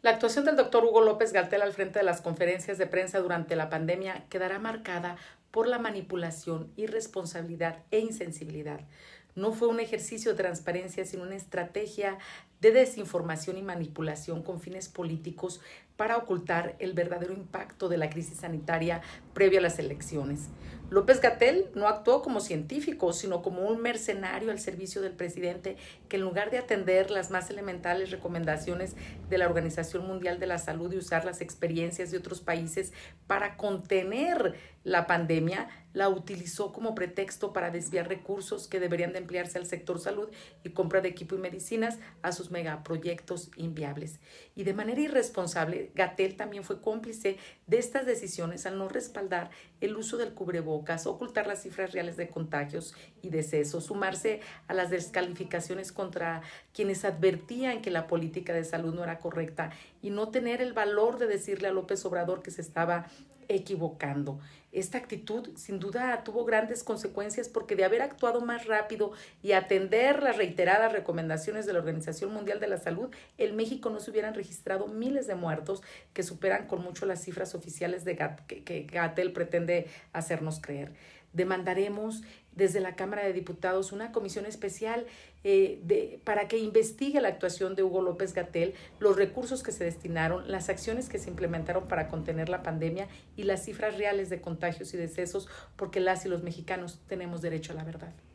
La actuación del doctor Hugo López Galtel al frente de las conferencias de prensa durante la pandemia quedará marcada por la manipulación, irresponsabilidad e insensibilidad. No fue un ejercicio de transparencia, sino una estrategia de desinformación y manipulación con fines políticos para ocultar el verdadero impacto de la crisis sanitaria previa a las elecciones. López Gatel no actuó como científico, sino como un mercenario al servicio del presidente que en lugar de atender las más elementales recomendaciones de la Organización Mundial de la Salud y usar las experiencias de otros países para contener la pandemia, la utilizó como pretexto para desviar recursos que deberían de ampliarse al sector salud y compra de equipo y medicinas a sus megaproyectos inviables. Y de manera irresponsable, Gatel también fue cómplice de estas decisiones al no respaldar el uso del cubrebocas, ocultar las cifras reales de contagios y decesos, sumarse a las descalificaciones contra quienes advertían que la política de salud no era correcta y no tener el valor de decirle a López Obrador que se estaba equivocando. Esta actitud sin duda tuvo grandes consecuencias porque de haber actuado más rápido y atender las reiteradas recomendaciones de la Organización Mundial de la Salud, en México no se hubieran registrado miles de muertos que superan con mucho las cifras oficiales de que Gatel pretende hacernos creer. Demandaremos desde la Cámara de Diputados una comisión especial eh, para que investigue la actuación de Hugo López Gatel, los recursos que se destinaron, las acciones que se implementaron para contener la pandemia y las cifras reales de contagios y decesos, porque las y los mexicanos tenemos derecho a la verdad.